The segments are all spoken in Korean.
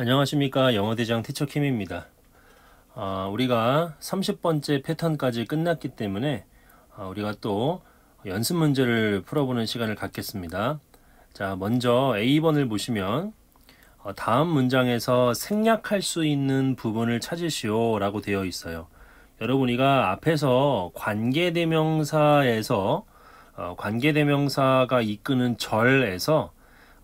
안녕하십니까 영어대장 티처킴입니다. 아, 우리가 30번째 패턴까지 끝났기 때문에 아, 우리가 또 연습 문제를 풀어보는 시간을 갖겠습니다. 자 먼저 A번을 보시면 어, 다음 문장에서 생략할 수 있는 부분을 찾으시오 라고 되어 있어요. 여러분이가 앞에서 관계대명사에서 어, 관계대명사가 이끄는 절에서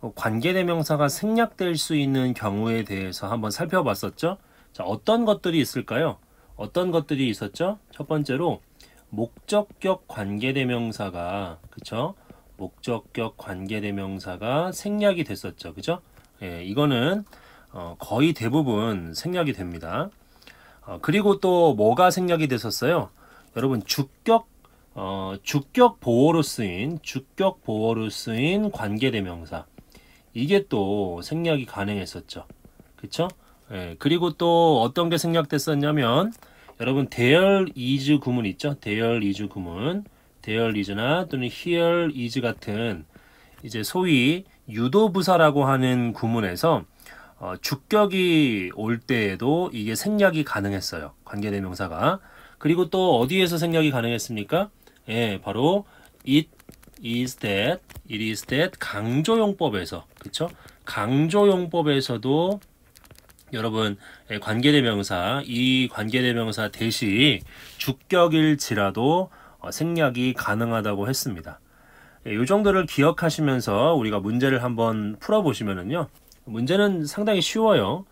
어, 관계대명사가 생략될 수 있는 경우에 대해서 한번 살펴봤었죠. 자, 어떤 것들이 있을까요? 어떤 것들이 있었죠? 첫 번째로 목적격 관계대명사가 그쵸? 목적격 관계대명사가 생략이 됐었죠. 그죠? 예, 이거는 어, 거의 대부분 생략이 됩니다. 어, 그리고 또 뭐가 생략이 됐었어요? 여러분 주격 어, 주격 보호로 쓰인 주격 보호로 쓰인 관계대명사 이게 또 생략이 가능했었죠. 그쵸? 예, 그리고 또 어떤 게 생략됐었냐면 여러분 대열 이즈 구문 있죠? 대열 이즈 구문 대열 이즈나 또는 히얼 이즈 같은 이제 소위 유도부사라고 하는 구문에서 어, 주격이 올 때에도 이게 생략이 가능했어요. 관계대명사가. 그리고 또 어디에서 생략이 가능했습니까? 예, 바로 it is that, it is that 강조용법에서 그쵸? 강조용법에서도 여러분 예, 관계대명사 이 관계대명사 대시 주격일지라도 어, 생략이 가능하다고 했습니다. 이 예, 정도를 기억하시면서 우리가 문제를 한번 풀어보시면요 문제는 상당히 쉬워요.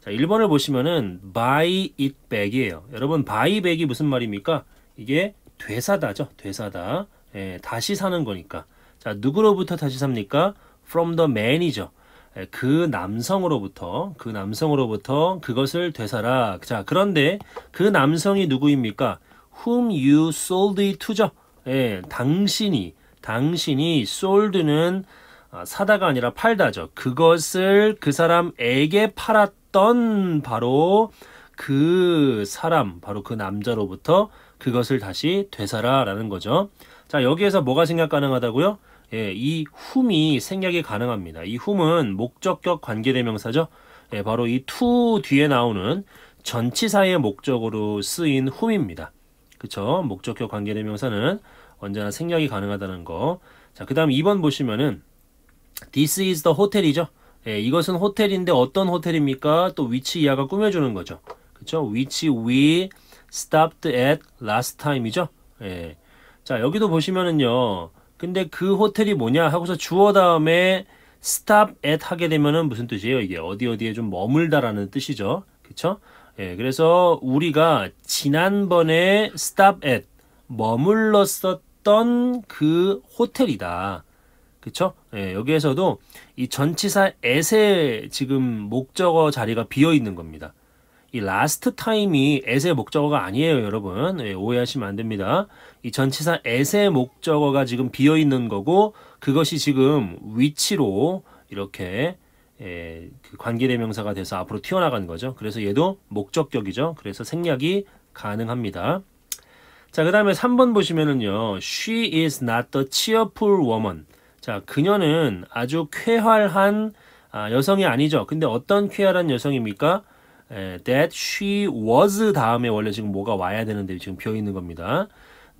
자, 1번을 보시면은 buy it back이에요. 여러분 buy back이 무슨 말입니까? 이게 되사다죠. 되사다. 예, 다시 사는 거니까. 자, 누구로부터 다시 삽니까? From the man이죠. 예, 그 남성으로부터, 그 남성으로부터 그것을 되사라. 자, 그런데 그 남성이 누구입니까? Whom you sold it to죠. 예, 당신이, 당신이 sold는 아, 사다가 아니라 팔다죠. 그것을 그 사람에게 팔았던 바로 그 사람, 바로 그 남자로부터 그것을 다시 되사라라는 거죠. 자, 여기에서 뭐가 생략 가능하다고요? 예, 이 whom이 생략이 가능합니다. 이 whom은 목적격 관계대명사죠. 예, 바로 이 to 뒤에 나오는 전치사의 목적으로 쓰인 whom입니다. 그쵸? 목적격 관계대명사는 언제나 생략이 가능하다는 거. 자, 그 다음 2번 보시면은 this is the 호텔이죠. 예, 이것은 호텔인데 어떤 호텔입니까? 또 위치 이하가 꾸며주는 거죠. 그쵸? which we stopped at last time이죠. 예. 자, 여기도 보시면은요. 근데 그 호텔이 뭐냐 하고서 주어 다음에 stop at 하게 되면은 무슨 뜻이에요? 이게 어디 어디에 좀 머물다라는 뜻이죠. 그쵸? 예, 그래서 우리가 지난번에 stop at 머물렀었던 그 호텔이다. 그쵸? 예, 여기에서도 이 전치사 at의 지금 목적어 자리가 비어 있는 겁니다. 이 라스트 타임이 에세 목적어가 아니에요, 여러분. 예, 오해하시면 안 됩니다. 이 전치사 에세 목적어가 지금 비어 있는 거고 그것이 지금 위치로 이렇게 예, 그 관계대명사가 돼서 앞으로 튀어나간 거죠. 그래서 얘도 목적격이죠. 그래서 생략이 가능합니다. 자, 그 다음에 3번 보시면은요. She is not a cheerful woman. 자, 그녀는 아주 쾌활한 아, 여성이 아니죠. 근데 어떤 쾌활한 여성입니까? 예, that she was 다음에 원래 지금 뭐가 와야 되는데 지금 비어 있는 겁니다.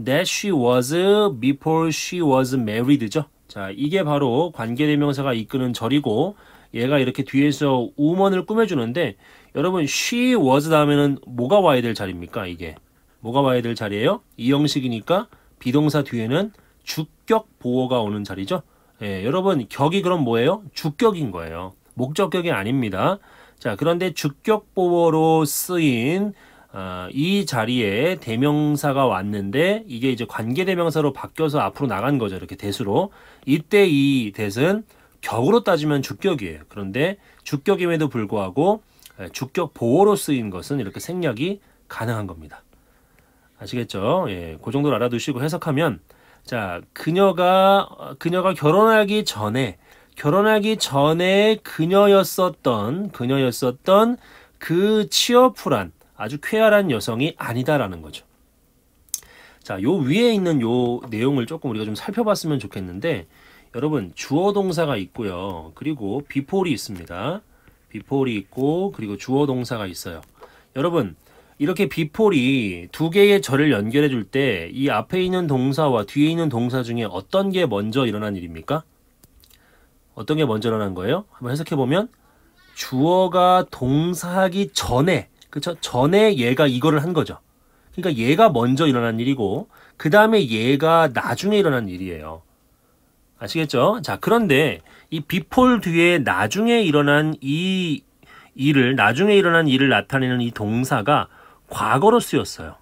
that she was before she was married죠. 자, 이게 바로 관계대명사가 이끄는 절이고 얘가 이렇게 뒤에서 우먼을 꾸며주는데 여러분 she was 다음에는 뭐가 와야 될 자리입니까? 이게 뭐가 와야 될 자리예요? 이 형식이니까 비동사 뒤에는 주격 보호가 오는 자리죠. 예, 여러분 격이 그럼 뭐예요? 주격인 거예요. 목적격이 아닙니다. 자, 그런데 주격 보호로 쓰인 어, 이 자리에 대명사가 왔는데 이게 이제 관계 대명사로 바뀌어서 앞으로 나간 거죠. 이렇게 대수로. 이때 이 대는 격으로 따지면 주격이에요. 그런데 주격임에도 불구하고 아, 주격 보호로 쓰인 것은 이렇게 생략이 가능한 겁니다. 아시겠죠? 예, 그정도로 알아두시고 해석하면 자, 그녀가 어, 그녀가 결혼하기 전에 결혼하기 전에 그녀였었던 그녀였었던 그 치어풀한 아주 쾌활한 여성이 아니다라는 거죠. 자, 요 위에 있는 요 내용을 조금 우리가 좀 살펴봤으면 좋겠는데 여러분 주어 동사가 있고요. 그리고 비폴이 있습니다. 비폴이 있고 그리고 주어 동사가 있어요. 여러분 이렇게 비폴이 두 개의 절을 연결해 줄 때 이 앞에 있는 동사와 뒤에 있는 동사 중에 어떤 게 먼저 일어난 일입니까? 어떤 게 먼저 일어난 거예요? 한번 해석해 보면 주어가 동사하기 전에 그쵸 전에 얘가 이거를 한 거죠. 그러니까 얘가 먼저 일어난 일이고 그 다음에 얘가 나중에 일어난 일이에요. 아시겠죠? 자 그런데 이 before 뒤에 나중에 일어난 이 일을 나중에 일어난 일을 나타내는 이 동사가 과거로 쓰였어요.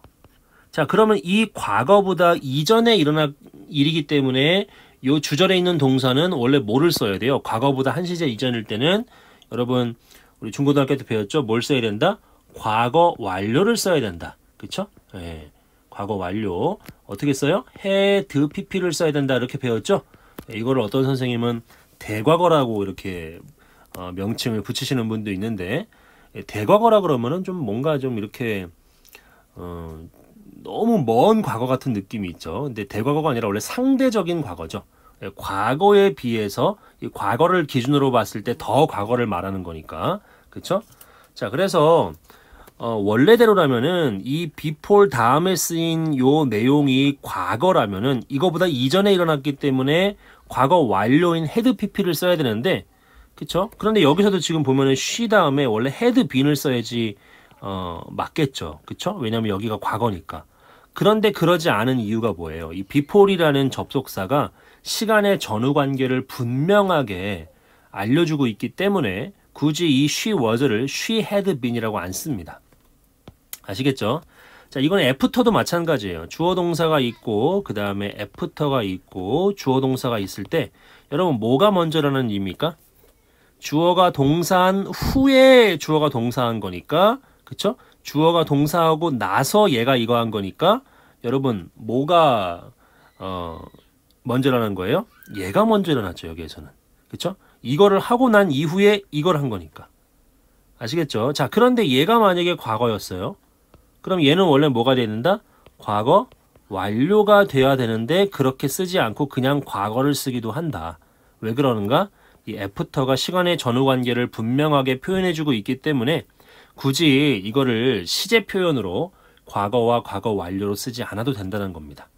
자 그러면 이 과거보다 이전에 일어난 일이기 때문에 요 주절에 있는 동사는 원래 뭐를 써야 돼요? 과거보다 한시제 이전일 때는 여러분 우리 중고등학교 때 배웠죠? 뭘 써야 된다? 과거 완료를 써야 된다. 그쵸? 예. 과거 완료. 어떻게 써요? 헤 드, pp를 써야 된다. 이렇게 배웠죠? 예, 이걸 어떤 선생님은 대과거라고 이렇게 어, 명칭을 붙이시는 분도 있는데 예, 대과거라 그러면은 좀 뭔가 좀 이렇게 어, 너무 먼 과거 같은 느낌이 있죠. 근데 대과거가 아니라 원래 상대적인 과거죠. 예, 과거에 비해서 이 과거를 기준으로 봤을 때 더 과거를 말하는 거니까 그렇죠? 자 그래서 어, 원래대로라면은 이 비폴 다음에 쓰인 요 내용이 과거라면은 이거보다 이전에 일어났기 때문에 과거 완료인 헤드 pp를 써야 되는데 그쵸? 그런데 여기서도 지금 보면은 쉬 다음에 원래 헤드 빈을 써야지 어, 맞겠죠. 그쵸? 왜냐면 여기가 과거니까. 그런데 그러지 않은 이유가 뭐예요? 이비폴이라는 접속사가 시간의 전후 관계를 분명하게 알려주고 있기 때문에 굳이 이 she was를 she had been이라고 안 씁니다. 아시겠죠? 자, 이건 애프터도 마찬가지예요. 주어 동사가 있고 그 다음에 애프터가 있고 주어 동사가 있을 때 여러분 뭐가 먼저라는 의미입니까? 주어가 동사한 후에 주어가 동사한 거니까 그쵸? 주어가 동사하고 나서 얘가 이거 한 거니까 여러분 뭐가 어 먼저 라는 거예요? 얘가 먼저 일어났죠 여기에서는 그쵸? 이거를 하고 난 이후에 이걸 한 거니까 아시겠죠? 자 그런데 얘가 만약에 과거였어요 그럼 얘는 원래 뭐가 되는 된다? 과거 완료가 돼야 되는데 그렇게 쓰지 않고 그냥 과거를 쓰기도 한다 왜 그러는가? 이 애프터가 시간의 전후 관계를 분명하게 표현해주고 있기 때문에 굳이 이거를 시제 표현으로 과거와 과거 완료로 쓰지 않아도 된다는 겁니다.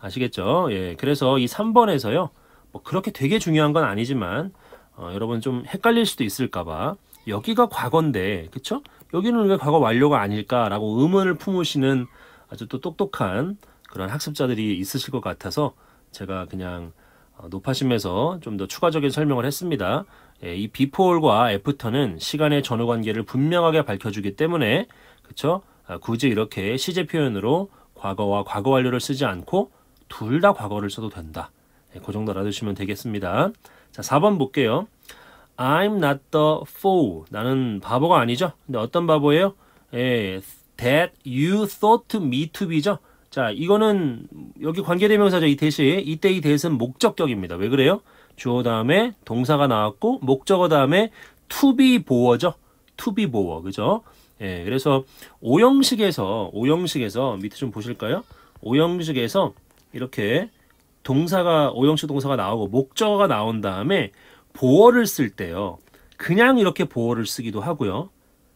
아시겠죠? 예, 그래서 이 3번에서요. 뭐 그렇게 되게 중요한 건 아니지만 어, 여러분 좀 헷갈릴 수도 있을까봐 여기가 과거인데 그쵸? 여기는 왜 과거 완료가 아닐까라고 의문을 품으시는 아주 또 똑똑한 그런 학습자들이 있으실 것 같아서 제가 그냥 어, 높아심에서 좀 더 추가적인 설명을 했습니다. 예, 이 비포홀과 애프터는 시간의 전후 관계를 분명하게 밝혀주기 때문에 그쵸? 아, 굳이 이렇게 시제 표현으로 과거와 과거 완료를 쓰지 않고 둘 다 과거를 써도 된다. 예, 그 정도 알아두시면 되겠습니다. 자, 4번 볼게요. I'm not the fool. 나는 바보가 아니죠. 근데 어떤 바보예요? 예, that you thought me to be죠. 자, 이거는 여기 관계대명사죠. 이 대시. 이때 이 대신 목적격입니다. 왜 그래요? 주어 다음에 동사가 나왔고 목적어 다음에 to be 보어죠. to be 보어. 그죠? 예, 그래서 오형식에서 오형식에서 밑에 좀 보실까요? 오형식에서 이렇게 동사가 오형식 동사가 나오고 목적어가 나온 다음에 보어를 쓸 때요. 그냥 이렇게 보어를 쓰기도 하고요.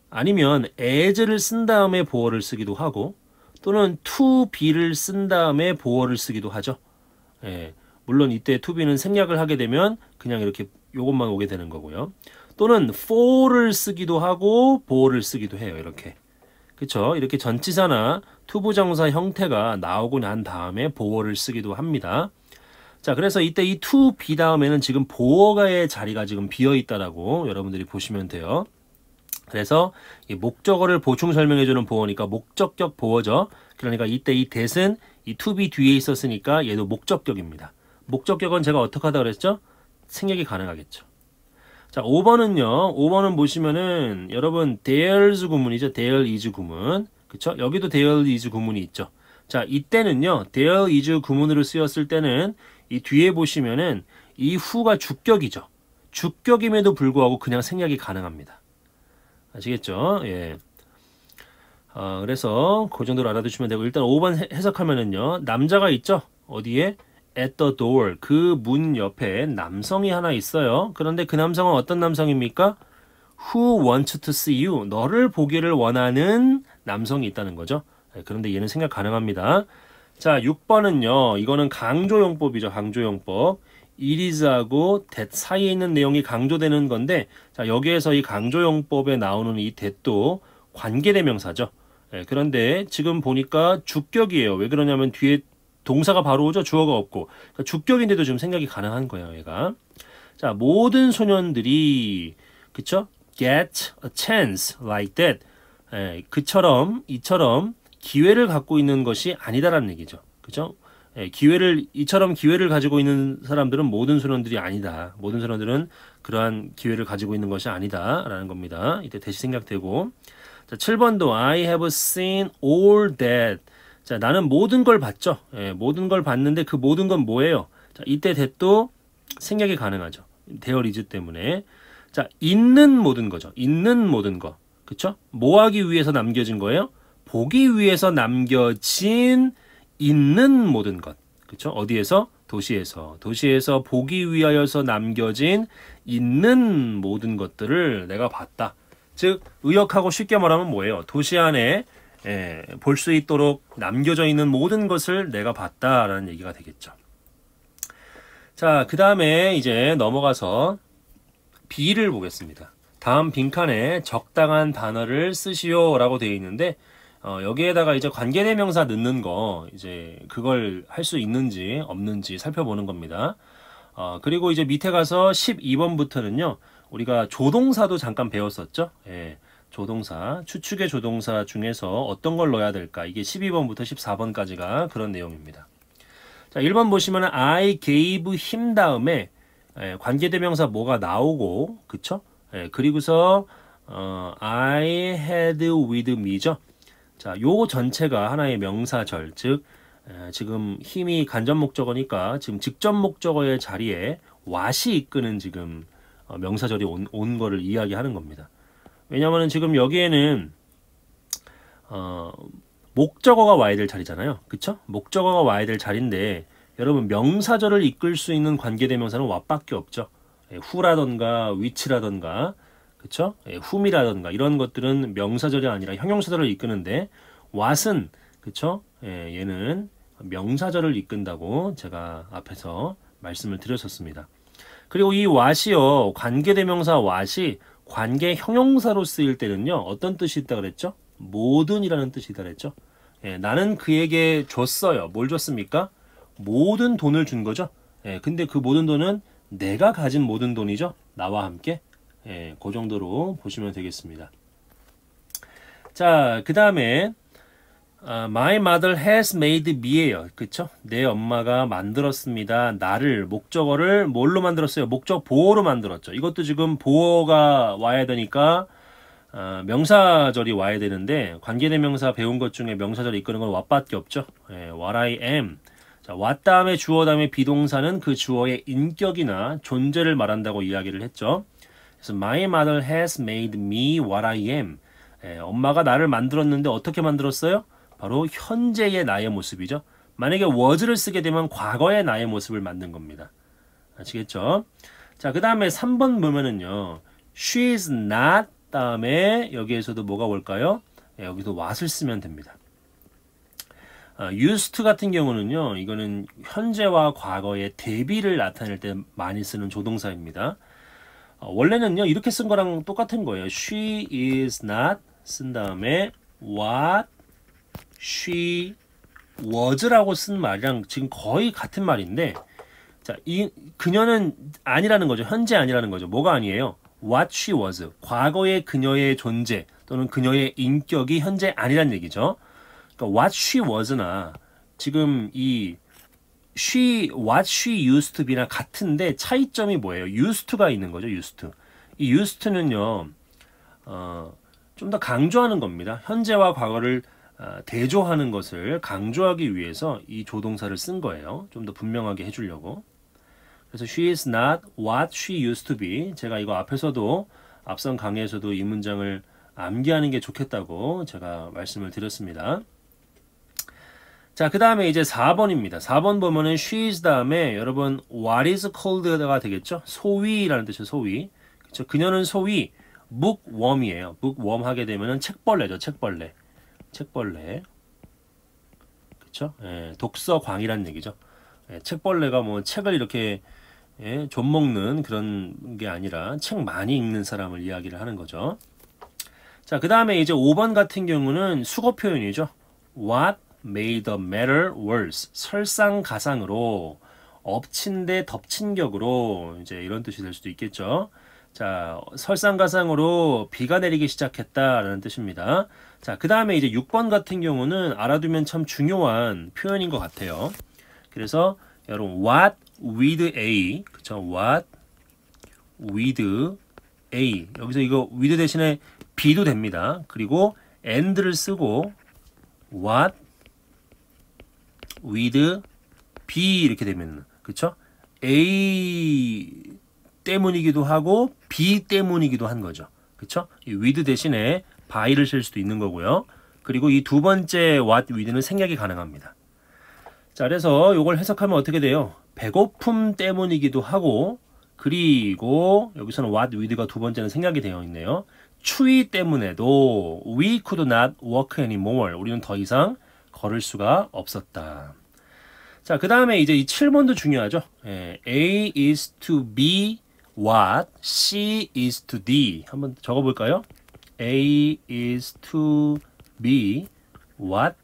아니면 as를 쓴 다음에 보어를 쓰기도 하고 또는 to be를 쓴 다음에 보어를 쓰기도 하죠. 예, 물론 이때 to be는 생략을 하게 되면 그냥 이렇게 요것만 오게 되는 거고요. 또는 for를 쓰기도 하고 보어를 쓰기도 해요. 이렇게. 그렇죠? 이렇게 전치사나 투부정사 형태가 나오고 난 다음에 보어를 쓰기도 합니다. 자, 그래서 이때 이 to be 다음에는 지금 보어가의 자리가 지금 비어 있다라고 여러분들이 보시면 돼요. 그래서 이 목적어를 보충 설명해주는 보어니까 목적격 보어죠. 그러니까 이때 이 대신 이 투비 뒤에 있었으니까 얘도 목적격입니다. 목적격은 제가 어떻게 하다 그랬죠? 생략이 가능하겠죠. 자, 5번은요. 5번은 보시면은 여러분 there's 구문이죠. there is 구문. 그쵸? 여기도 there is 구문이 있죠. 자, 이때는요. there is 구문으로 쓰였을 때는 이 뒤에 보시면은 이 후가 주격이죠. 주격임에도 불구하고 그냥 생략이 가능합니다. 아시겠죠? 예. 아, 그래서 그 정도로 알아두시면 되고 일단 5번 해석하면은요. 남자가 있죠. 어디에? at the door. 그 문 옆에 남성이 하나 있어요. 그런데 그 남성은 어떤 남성입니까? who wants to see you. 너를 보기를 원하는 남성이 있다는 거죠. 예, 그런데 얘는 생각 가능합니다. 자, 6번은요. 이거는 강조용법이죠. 강조용법. 이리즈하고 대 사이에 있는 내용이 강조되는 건데 자 여기에서 이 강조용법에 나오는 이 대도 관계대명사죠. 예, 그런데 지금 보니까 주격이에요. 왜 그러냐면 뒤에 동사가 바로 오죠. 주어가 없고 그러니까 주격인데도 지금 생각이 가능한 거예요. 얘가 자 모든 소년들이 그쵸? Get a chance like that. 예, 그처럼 이처럼 기회를 갖고 있는 것이 아니다라는 얘기죠. 그죠? 예, 기회를 이처럼 기회를 가지고 있는 사람들은 모든 수련들이 아니다. 모든 수련들은 그러한 기회를 가지고 있는 것이 아니다라는 겁니다. 이때 대시 생략되고 자, 7번도 I have seen all that. 자, 나는 모든 걸 봤죠. 예, 모든 걸 봤는데 그 모든 건 뭐예요? 자, 이때 대도 생략이 가능하죠. 대어리즈 때문에. 자, 있는 모든 거죠. 있는 모든 거. 그쵸? 뭐 하기 위해서 남겨진 거예요? 보기 위해서 남겨진 있는 모든 것. 그렇죠? 어디에서? 도시에서. 도시에서 보기 위하여서 남겨진 있는 모든 것들을 내가 봤다. 즉 의역하고 쉽게 말하면 뭐예요? 도시 안에 예, 볼수 있도록 남겨져 있는 모든 것을 내가 봤다라는 얘기가 되겠죠. 자, 그 다음에 이제 넘어가서 B를 보겠습니다. 다음 빈칸에 적당한 단어를 쓰시오 라고 되어 있는데 어, 여기에다가 이제 관계대명사 넣는 거 이제 그걸 할 수 있는지 없는지 살펴보는 겁니다. 어, 그리고 이제 밑에 가서 12번부터는요. 우리가 조동사도 잠깐 배웠었죠. 예, 조동사, 추측의 조동사 중에서 어떤 걸 넣어야 될까? 이게 12번부터 14번까지가 그런 내용입니다. 자, 1번 보시면 I gave him 다음에 예, 관계대명사 뭐가 나오고 그쵸? 예, 그리고서 어, I had with me죠. 자, 요 전체가 하나의 명사절, 즉 지금 힘이 간접 목적어니까 지금 직접 목적어의 자리에 와시 이끄는 지금 어, 명사절이 온, 온 거를 이야기하는 겁니다. 왜냐면은 지금 여기에는 어, 목적어가 와야 될 자리잖아요. 그쵸? 목적어가 와야 될 자리인데 여러분 명사절을 이끌 수 있는 관계대명사는 와밖에 없죠. 후라던가 예, 위치라던가 그렇죠? 예, w 이라든가 이런 것들은 명사절이 아니라 형용사절을 이끄는데 왓은 그렇죠? 예, 얘는 명사절을 이끈다고 제가 앞에서 말씀을 드렸었습니다. 그리고 이왓이요 관계대명사 왓이 관계 형용사로 쓰일 때는요 어떤 뜻이 있다 그랬죠? 모든이라는 뜻이다 그랬죠? 예, 나는 그에게 줬어요. 뭘 줬습니까? 모든 돈을 준 거죠. 예, 근데 그 모든 돈은 내가 가진 모든 돈이죠. 나와 함께. 예, 그 정도로 보시면 되겠습니다. 자, 그 다음에 아, My mother has made me예요. 그쵸? 내 엄마가 만들었습니다. 나를, 목적어를 뭘로 만들었어요? 목적 보호로 만들었죠. 이것도 지금 보호가 와야 되니까 아, 명사절이 와야 되는데 관계대명사 배운 것 중에 명사절 이끄는 건 what밖에 없죠. 예, what I am. 자, what 다음에 주어 다음에 비동사는 그 주어의 인격이나 존재를 말한다고 이야기를 했죠. 그래서 my mother has made me what I am. 예, 엄마가 나를 만들었는데 어떻게 만들었어요? 바로 현재의 나의 모습이죠. 만약에 was를 쓰게 되면 과거의 나의 모습을 만든 겁니다. 아시겠죠? 자, 그 다음에 3번 보면은요. she s not 다음에 여기에서도 뭐가 올까요? 예, 여기도 what을 쓰면 됩니다. 아, used 같은 경우는요. 이거는 현재와 과거의 대비를 나타낼 때 많이 쓰는 조동사입니다. 어, 원래는요 이렇게 쓴 거랑 똑같은 거예요. She is not 쓴 다음에 what she was라고 쓴 말이랑 지금 거의 같은 말인데 자, 이 그녀는 아니라는 거죠. 현재 아니라는 거죠. 뭐가 아니에요? What she was. 과거의 그녀의 존재 또는 그녀의 인격이 현재 아니란 얘기죠. 그러니까 what she was나 지금 이 she, what she used to be랑 같은데 차이점이 뭐예요? used to가 있는 거죠, used to. 이 used to는요, 어, 좀 더 강조하는 겁니다. 현재와 과거를 어, 대조하는 것을 강조하기 위해서 이 조동사를 쓴 거예요. 좀 더 분명하게 해주려고. 그래서 she is not what she used to be. 제가 이거 앞에서도 앞선 강의에서도 이 문장을 암기하는 게 좋겠다고 제가 말씀을 드렸습니다. 자, 그 다음에 이제 4번입니다. 4번 보면은 she's 다음에 여러분 what is called가 되겠죠? 소위라는 뜻이에요, 소위. 그쵸? 그녀는 소위 bookworm이에요. bookworm 하게 되면은 책벌레죠, 책벌레. 책벌레. 그쵸? 예, 독서광이란 얘기죠. 예, 책벌레가 뭐 책을 이렇게 예, 좀먹는 그런 게 아니라 책 많이 읽는 사람을 이야기를 하는 거죠. 자, 그 다음에 이제 5번 같은 경우는 수거 표현이죠. What made the matter worse 설상가상으로 엎친 데 덮친 격으로 이제 이런 뜻이 될 수도 있겠죠. 자, 설상가상으로 비가 내리기 시작했다라는 뜻입니다. 자, 그 다음에 이제 6번 같은 경우는 알아두면 참 중요한 표현인 것 같아요. 그래서 여러분, what with a, 그쵸? what with a. 여기서 이거 with 대신에 be도 됩니다. 그리고 and를 쓰고 what with B 이렇게 되면 그쵸 A 때문이기도 하고 B 때문이기도 한 거죠. 그쵸죠이 with 대신에 by를 쓸 수도 있는 거고요. 그리고 이 두 번째 what with는 생략이 가능합니다. 자, 그래서 이걸 해석하면 어떻게 돼요? 배고픔 때문이기도 하고 그리고 여기서는 what with가 두 번째는 생략이 되어 있네요. 추위 때문에도 we could not work anymore. 우리는 더 이상 걸을 수가 없었다. 자, 그 다음에 이제 이 7번도 중요하죠. 예, A is to B what, C is to D. 한번 적어볼까요? A is to B what,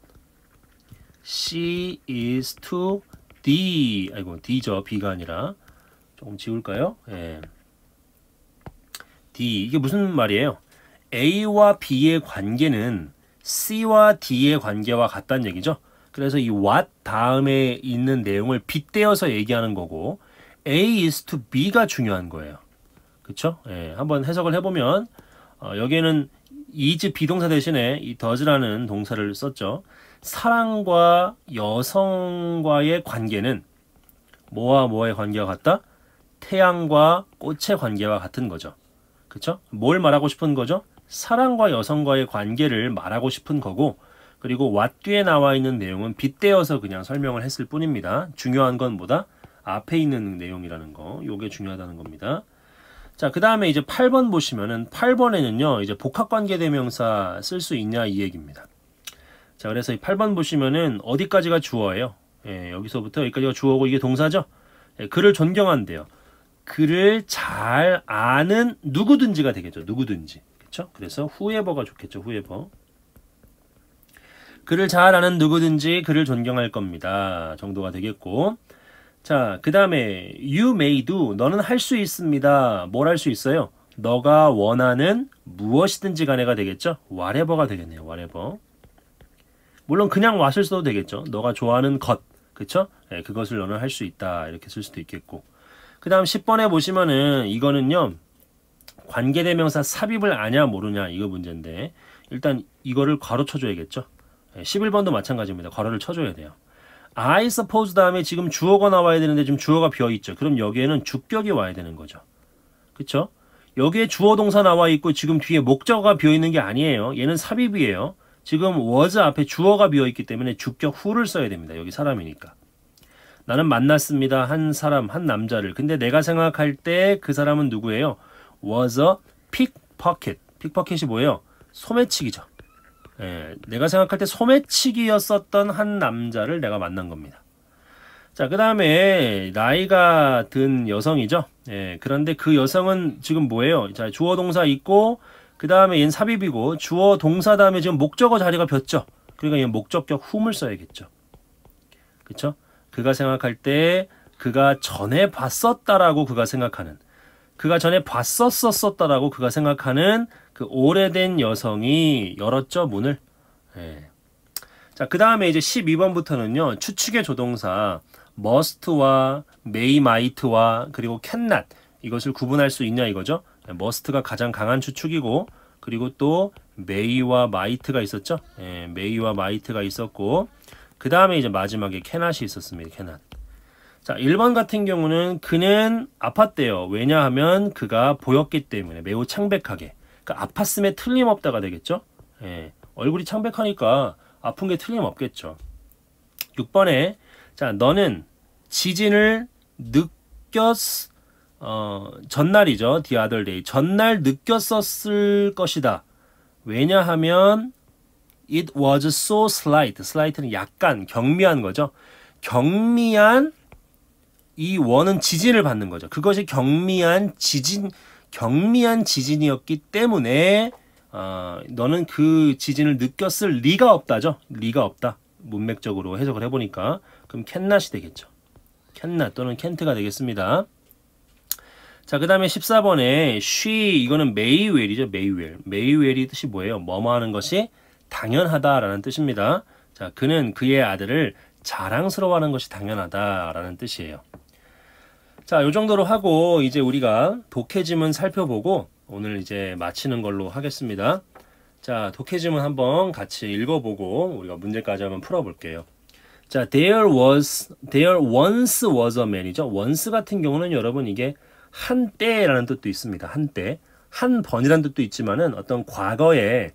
C is to D. 아이고, D죠. B가 아니라. 조금 지울까요? 예. D. 이게 무슨 말이에요? A와 B의 관계는 C와 D의 관계와 같다는 얘기죠. 그래서 이 what 다음에 있는 내용을 빗대어서 얘기하는 거고 A is to B가 중요한 거예요. 그쵸? 예, 한번 해석을 해보면 어, 여기에는 is 비동사 대신에 이 does라는 동사를 썼죠. 사랑과 여성과의 관계는 뭐와 뭐의 관계와 같다? 태양과 꽃의 관계와 같은 거죠. 그쵸? 뭘 말하고 싶은 거죠? 사랑과 여성과의 관계를 말하고 싶은 거고 그리고 왓뒤에 나와 있는 내용은 빗대어서 그냥 설명을 했을 뿐입니다. 중요한 건 뭐다? 앞에 있는 내용이라는 거. 요게 중요하다는 겁니다. 자, 그 다음에 이제 8번 보시면은 8번에는요, 이제 복합관계대명사 쓸 수 있냐 이 얘기입니다. 자, 그래서 이 8번 보시면은 어디까지가 주어예요. 예, 여기서부터 여기까지가 주어고 이게 동사죠. 예, 그를 존경한대요. 그를 잘 아는 누구든지가 되겠죠. 누구든지. 그렇죠? 그래서 후에버가 좋겠죠. 후에버. 그를 잘 아는 누구든지 그를 존경할 겁니다. 정도가 되겠고. 자, 그 다음에 you may do. 너는 할 수 있습니다. 뭘 할 수 있어요? 너가 원하는 무엇이든지 간에가 되겠죠? whatever가 되겠네요. whatever. 물론 그냥 왔을 수도 되겠죠. 너가 좋아하는 것. 그쵸? 네, 그것을 너는 할 수 있다. 이렇게 쓸 수도 있겠고. 그 다음 10번에 보시면은 이거는요. 관계대명사 삽입을 아냐 모르냐 이거 문제인데 일단 이거를 괄호 쳐줘야겠죠. 11번도 예, 마찬가지입니다. 괄호를 쳐줘야 돼요. I suppose 다음에 지금 주어가 나와야 되는데 지금 주어가 비어있죠. 그럼 여기에는 주격이 와야 되는 거죠. 그쵸? 여기에 주어 동사 나와 있고 지금 뒤에 목적어가 비어있는 게 아니에요. 얘는 삽입이에요. 지금 was 앞에 주어가 비어있기 때문에 주격 후를 써야 됩니다. 여기 사람이니까. 나는 만났습니다. 한 사람, 한 남자를. 근데 내가 생각할 때 그 사람은 누구예요? was a pickpocket. p i c 이 뭐예요? 소매치기죠. 예, 내가 생각할 때 소매치기였었던 한 남자를 내가 만난 겁니다. 자, 그 다음에 나이가 든 여성이죠. 예, 그런데 그 여성은 지금 뭐예요? 자, 주어 동사 있고, 그 다음에 얘는 삽입이고, 주어 동사 다음에 지금 목적어 자리가 볐죠. 그러니까 얘는 목적격 훔을 써야겠죠. 그쵸? 그가 생각할 때 그가 전에 봤었다라고 그가 생각하는 그가 전에 봤었었었다라고 그가 생각하는 그 오래된 여성이 열었죠 문을. 예. 자, 그 다음에 이제 12번부터는요, 추측의 조동사, must와 may, might와 그리고 cannot 이것을 구분할 수 있냐 이거죠. 예, must가 가장 강한 추측이고, 그리고 또 may와 might가 있었죠. 예, may와 might가 있었고, 그 다음에 이제 마지막에 cannot이 있었습니다. cannot. 자, 1번 같은 경우는 그는 아팠대요. 왜냐하면 그가 보였기 때문에 매우 창백하게. 그러니까 아팠음에 틀림없다가 되겠죠? 예, 얼굴이 창백하니까 아픈 게 틀림없겠죠. 6번에 자, 너는 지진을 느꼈 어, 전날이죠. The other day. 전날 느꼈었을 것이다. 왜냐하면 it was so slight. slight는 약간 경미한 거죠. 경미한 이 원은 지진을 받는 거죠. 그것이 경미한 지진, 경미한 지진이었기 때문에 어, 너는 그 지진을 느꼈을 리가 없다죠. 리가 없다. 문맥적으로 해석을 해보니까 그럼 캔낫이 되겠죠. 캔낫 또는 켄트가 되겠습니다. 자, 그 다음에 14번에 쉬 이거는 메이웰이죠. 메이웰. 메이웰이 뜻이 뭐예요? 뭐뭐 하는 것이 당연하다라는 뜻입니다. 자, 그는 그의 아들을 자랑스러워하는 것이 당연하다라는 뜻이에요. 자, 요 정도로 하고 이제 우리가 독해지문 살펴보고 오늘 이제 마치는 걸로 하겠습니다. 자, 독해지문 한번 같이 읽어보고 우리가 문제까지 한번 풀어볼게요. 자, there was, there once was a man이죠. once 같은 경우는 여러분 이게 한때라는 뜻도 있습니다. 한때. 한 번이라는 뜻도 있지만은 어떤 과거에,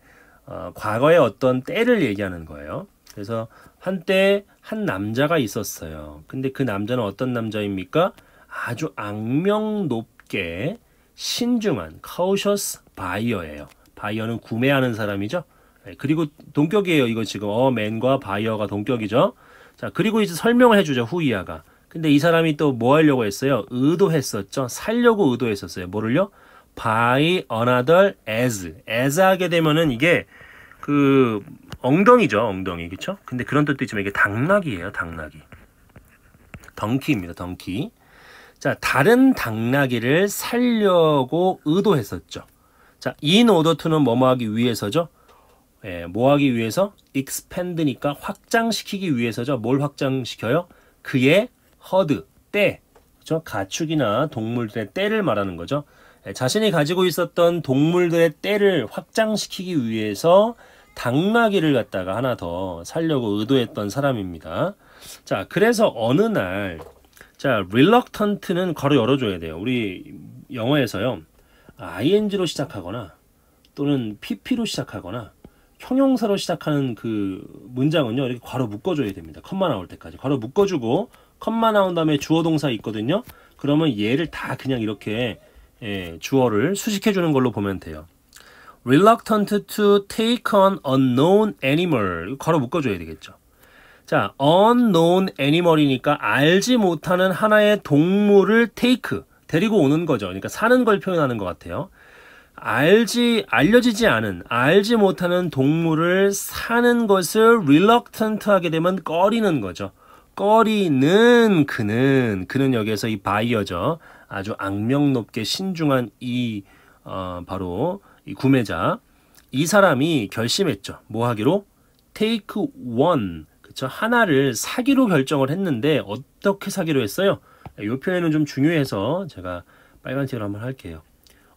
어, 과거에 어떤 때를 얘기하는 거예요. 그래서 한때 한 남자가 있었어요. 근데 그 남자는 어떤 남자입니까? 아주 악명 높게 신중한 cautious buyer예요. 바이어는 구매하는 사람이죠. 예, 그리고 동격이에요. 이거 지금 어맨과 바이어가 동격이죠. 자 그리고 이제 설명을 해주죠 후이아가. 근데 이 사람이 또 뭐 하려고 했어요? 의도했었죠. 살려고 의도했었어요. 뭐를요? by another as. as 하게 되면은 이게 그 엉덩이죠. 엉덩이 그렇죠? 근데 그런 뜻도 있지만 이게 당나귀예요. 당나귀. 덩키입니다. 덩키. 자, 다른 당나귀를 살려고 의도했었죠. 자, in order to는 뭐뭐 하기 위해서죠. 예, 뭐 하기 위해서? expand니까 확장시키기 위해서죠. 뭘 확장시켜요? 그의 허드, 때. 그죠? 가축이나 동물들의 때를 말하는 거죠. 예, 자신이 가지고 있었던 동물들의 때를 확장시키기 위해서 당나귀를 갖다가 하나 더 살려고 의도했던 사람입니다. 자, 그래서 어느 날 자, reluctant는 괄호 열어줘야 돼요. 우리 영어에서요. ing로 시작하거나 또는 pp로 시작하거나 형용사로 시작하는 그 문장은요. 이렇게 괄호 묶어줘야 됩니다. 컴마 나올 때까지. 괄호 묶어주고 컴마 나온 다음에 주어 동사 있거든요. 그러면 얘를 다 그냥 이렇게 예, 주어를 수식해주는 걸로 보면 돼요. reluctant to take on unknown animal. 괄호 묶어줘야 되겠죠. 자, unknown animal이니까 알지 못하는 하나의 동물을 take, 데리고 오는 거죠. 그러니까 사는 걸 표현하는 것 같아요. 알지, 알려지지 않은, 알지 못하는 동물을 사는 것을 reluctant 하게 되면 꺼리는 거죠. 꺼리는 그는, 그는 여기에서 이 바이어죠. 아주 악명 높게 신중한 이, 어, 바로 이 구매자. 이 사람이 결심했죠. 뭐 하기로? take one. 그쵸? 하나를 사기로 결정을 했는데 어떻게 사기로 했어요? 요 표현은 좀 중요해서 제가 빨간 색으로 한번 할게요.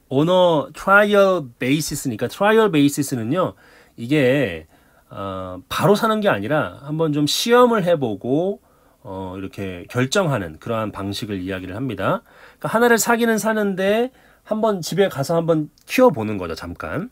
언어 트라이얼 베이시스니까 트라이얼 베이시스는요. 이게 어, 바로 사는 게 아니라 한번 좀 시험을 해보고 어, 이렇게 결정하는 그러한 방식을 이야기를 합니다. 그러니까 하나를 사기는 사는데 한번 집에 가서 한번 키워보는 거죠. 잠깐.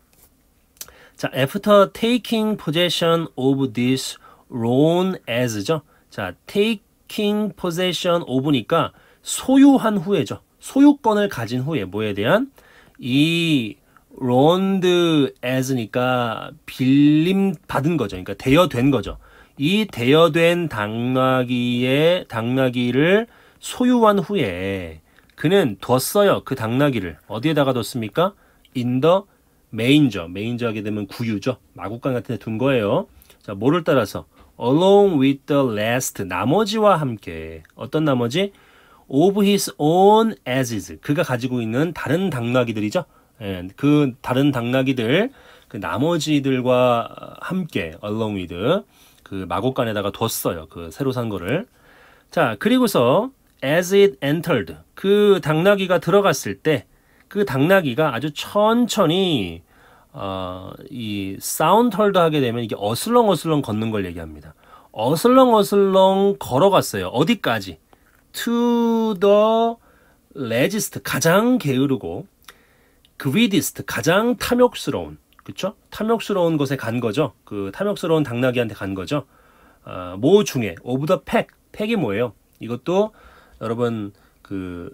자, after taking possession of this loan as죠. 자, taking possession of니까 소유한 후에죠. 소유권을 가진 후에 뭐에 대한 이 loaned as니까 빌림 받은 거죠. 그러니까 대여된 거죠. 이 대여된 당나귀의 당나귀를 소유한 후에 그는 뒀어요. 그 당나귀를 어디에다가 뒀습니까? 인더 메인저 메인저 하게 되면 구유죠. 마구간 같은 데 둔 거예요. 자, 뭐를 따라서 along with the l a s t 나머지와 함께 어떤 나머지 of his own as is 그가 가지고 있는 다른 당나귀들이죠. 그 다른 당나귀들 그 나머지들과 함께 along with 그 마곡간에다가 뒀어요. 그 새로 산 거를. 자, 그리고서 as it entered 그 당나귀가 들어갔을 때 그 당나귀가 아주 천천히 어, 이 사운털도 하게 되면 이게 어슬렁어슬렁 걷는 걸 얘기합니다. 어슬렁어슬렁 걸어갔어요. 어디까지? To the legist 가장 게으르고 greedist 가장 탐욕스러운 그쵸? 탐욕스러운 곳에간 거죠. 그 탐욕스러운 당나귀한테 간 거죠. 어, 모 중에 오브 더 팩 팩이 뭐예요? 이것도 여러분 그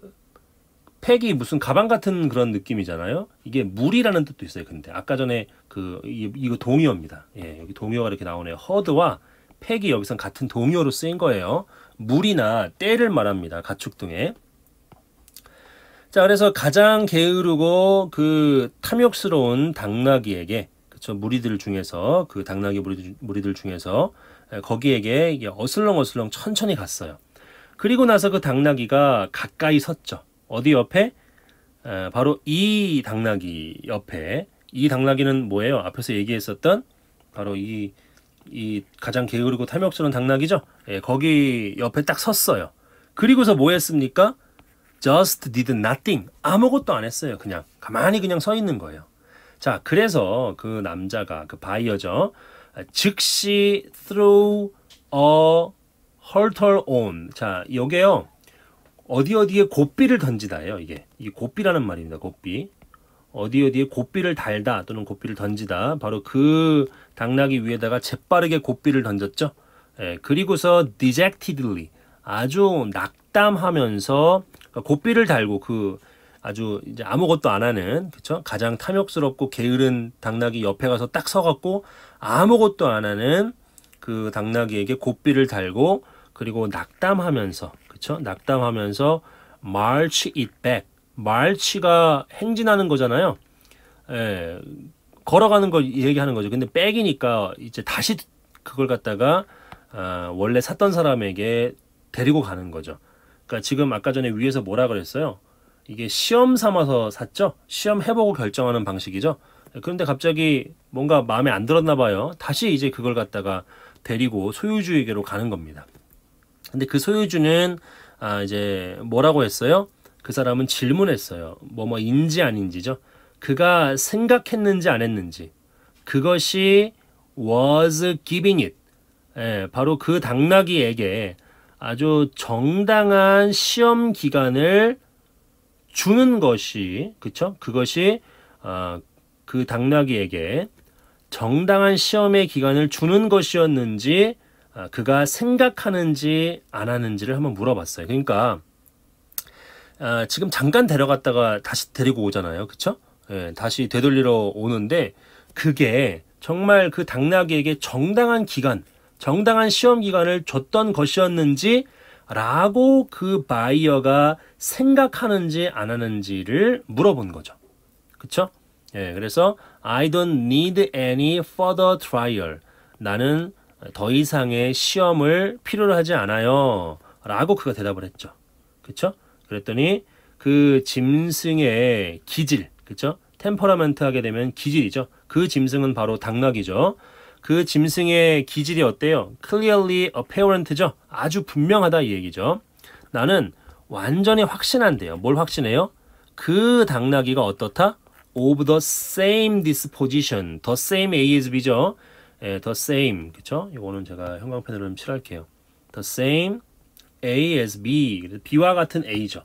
팩이 무슨 가방 같은 그런 느낌이잖아요. 이게 물이라는 뜻도 있어요. 근데 아까 전에 그 이, 거 동의어입니다. 예, 여기 동의어가 이렇게 나오네요. 허드와 팩이 여기선 같은 동의어로 쓰인 거예요. 물이나 때를 말합니다. 가축 등에. 자, 그래서 가장 게으르고 그 탐욕스러운 당나귀에게 그쵸 무리들 중에서 그 당나귀 무리들, 무리들 중에서 거기에게 어슬렁어슬렁 천천히 갔어요. 그리고 나서 그 당나귀가 가까이 섰죠. 어디 옆에? 어, 바로 이 당나귀 옆에 이 당나귀는 뭐예요? 앞에서 얘기했었던 바로 이, 이 가장 게으르고 탐욕스러운 당나귀죠? 예, 거기 옆에 딱 섰어요. 그리고서 뭐 했습니까? Just did nothing. 아무것도 안 했어요. 그냥 가만히 그냥 서 있는 거예요. 자, 그래서 그 남자가 그 바이어죠. 즉시 through a h a l e on. 자, 요게요. 어디 어디에 곱비를 던지다예요. 이게 이 곱비라는 말입니다. 곱비 어디 어디에 곱비를 달다 또는 곱비를 던지다 바로 그 당나귀 위에다가 재빠르게 곱비를 던졌죠. 예, 그리고서 dejectedly 아주 낙담하면서 그러니까 곱비를 달고 그 아주 이제 아무것도 안 하는 그쵸 가장 탐욕스럽고 게으른 당나귀 옆에 가서 딱 서갖고 아무것도 안 하는 그 당나귀에게 곱비를 달고 그리고 낙담하면서 그쵸? 낙담하면서 march it back. march가 행진하는 거잖아요. 예, 걸어가는 걸 얘기하는 거죠. 근데 백이니까 이제 다시 그걸 갖다가 아, 원래 샀던 사람에게 데리고 가는 거죠. 그러니까 지금 아까 전에 위에서 뭐라 그랬어요? 이게 시험 삼아서 샀죠? 시험 해보고 결정하는 방식이죠. 그런데 갑자기 뭔가 마음에 안 들었나 봐요. 다시 이제 그걸 갖다가 데리고 소유주에게로 가는 겁니다. 근데 그 소유주는 아 이제 뭐라고 했어요? 그 사람은 질문했어요. 뭐뭐인지 아닌지죠. 그가 생각했는지 안 했는지 그것이 was giving it 예, 바로 그 당나귀에게 아주 정당한 시험 기간을 주는 것이 그쵸? 그것이 아, 그 당나귀에게 정당한 시험의 기간을 주는 것이었는지 아, 그가 생각하는지 안 하는지를 한번 물어봤어요. 그러니까 아, 지금 잠깐 데려갔다가 다시 데리고 오잖아요. 그쵸? 예, 다시 되돌리러 오는데 그게 정말 그 당나귀에게 정당한 기간, 정당한 시험 기간을 줬던 것이었는지 라고 그 바이어가 생각하는지 안 하는지를 물어본 거죠. 그쵸? 예, 그래서 I don't need any further trial. 나는 더 이상의 시험을 필요로 하지 않아요. 라고 그가 대답을 했죠. 그쵸? 그랬더니 그 짐승의 기질, 그쵸? 템퍼라멘트 하게 되면 기질이죠. 그 짐승은 바로 당나귀죠. 그 짐승의 기질이 어때요? clearly apparent죠. 아주 분명하다 이 얘기죠. 나는 완전히 확신한대요. 뭘 확신해요? 그 당나귀가 어떻다? of the same disposition. the same A as B죠. 예, the same 그쵸? 이거는 제가 형광펜으로 좀 칠할게요. the same A as B B와 같은 A죠.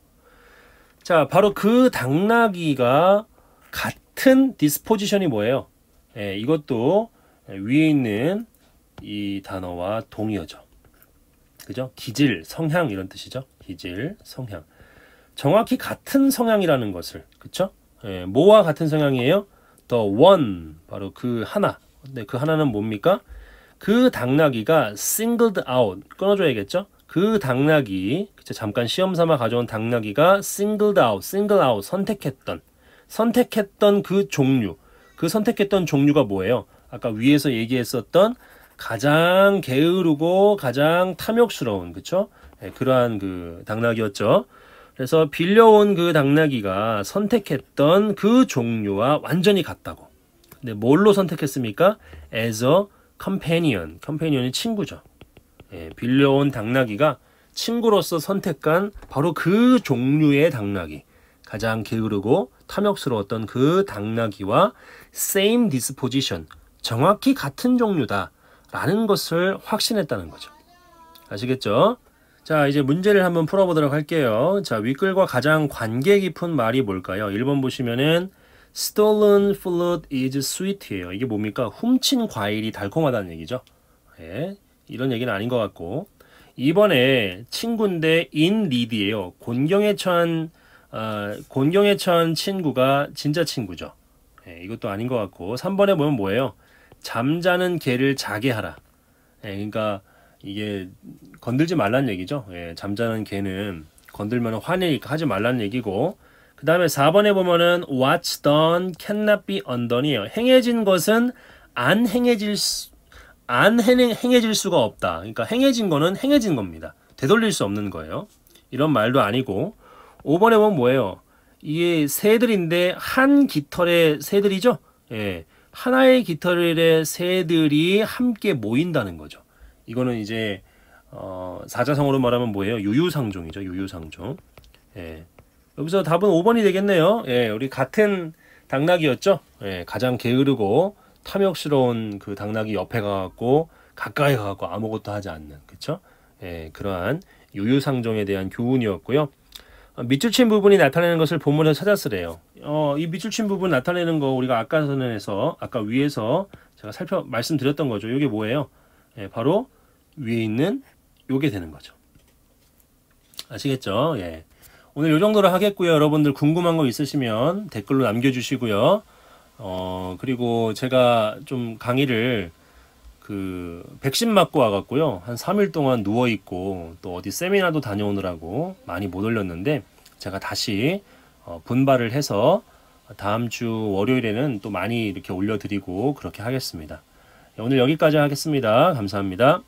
자 바로 그 당나귀가 같은 디스포지션이 뭐예요? 예, 이것도 위에 있는 이 단어와 동의어죠. 그죠? 기질, 성향 이런 뜻이죠. 기질, 성향. 정확히 같은 성향이라는 것을 그쵸? 예, 뭐와 같은 성향이에요? The one 바로 그 하나 네, 그 하나는 뭡니까? 그 당나귀가 singled out 끊어줘야겠죠? 그 당나귀 잠깐 시험 삼아 가져온 당나귀가 singled out, single out 선택했던 선택했던 그 종류 그 선택했던 종류가 뭐예요? 아까 위에서 얘기했었던 가장 게으르고 가장 탐욕스러운 그쵸? 네, 그러한 그 당나귀였죠. 그래서 빌려온 그 당나귀가 선택했던 그 종류와 완전히 같다고. 근 네, 뭘로 선택했습니까? as a companion. 컴패니언이 친구죠. 예, 빌려온 당나귀가 친구로서 선택한 바로 그 종류의 당나귀. 가장 게으르고 탐욕스러웠던 그 당나귀와 same disposition. 정확히 같은 종류다. 라는 것을 확신했다는 거죠. 아시겠죠? 자, 이제 문제를 한번 풀어보도록 할게요. 자, 윗글과 가장 관계 깊은 말이 뭘까요? 1번 보시면은 Stolen fruit is sweet예요. 이게 뭡니까? 훔친 과일이 달콤하다는 얘기죠. 예, 이런 얘기는 아닌 것 같고 이번에 친구인데 in need예요. 곤경에 처한 어, 곤경에 처한 친구가 진짜 친구죠. 예, 이것도 아닌 것 같고 3번에 보면 뭐예요? 잠자는 개를 자게 하라. 예, 그러니까 이게 건들지 말란 얘기죠. 예, 잠자는 개는 건들면 화내니까 하지 말란 얘기고 그 다음에 4번에 보면은 what's done cannot be undone이에요. 행해진 것은 안 행해질 수, 안 행해질 수가 없다. 그러니까 행해진 거는 행해진 겁니다. 되돌릴 수 없는 거예요. 이런 말도 아니고 5번에 보면 뭐예요? 이게 새들인데 한 깃털의 새들이죠. 예. 하나의 깃털의 새들이 함께 모인다는 거죠. 이거는 이제 어, 사자성어로 말하면 뭐예요? 유유상종이죠. 유유상종. 예. 여기서 답은 5번이 되겠네요. 예, 우리 같은 당나귀였죠. 예, 가장 게으르고 탐욕스러운 그 당나귀 옆에 가갖고 가까이 가갖고 아무것도 하지 않는 그쵸? 예, 그러한 유유상종에 대한 교훈이었고요. 어, 밑줄 친 부분이 나타내는 것을 본문에서 찾았으래요. 어, 이 밑줄 친 부분 나타내는 거 우리가 아까 선에서 아까 위에서 제가 살펴 말씀드렸던 거죠. 이게 뭐예요? 예, 바로 위에 있는 요게 되는 거죠. 아시겠죠? 예. 오늘 이 정도로 하겠고요. 여러분들 궁금한 거 있으시면 댓글로 남겨주시고요. 어, 그리고 제가 좀 강의를 그 백신 맞고 와갖고요. 한 3일 동안 누워있고 또 어디 세미나도 다녀오느라고 많이 못 올렸는데 제가 다시 어, 분발을 해서 다음 주 월요일에는 또 많이 이렇게 올려드리고 그렇게 하겠습니다. 예, 오늘 여기까지 하겠습니다. 감사합니다.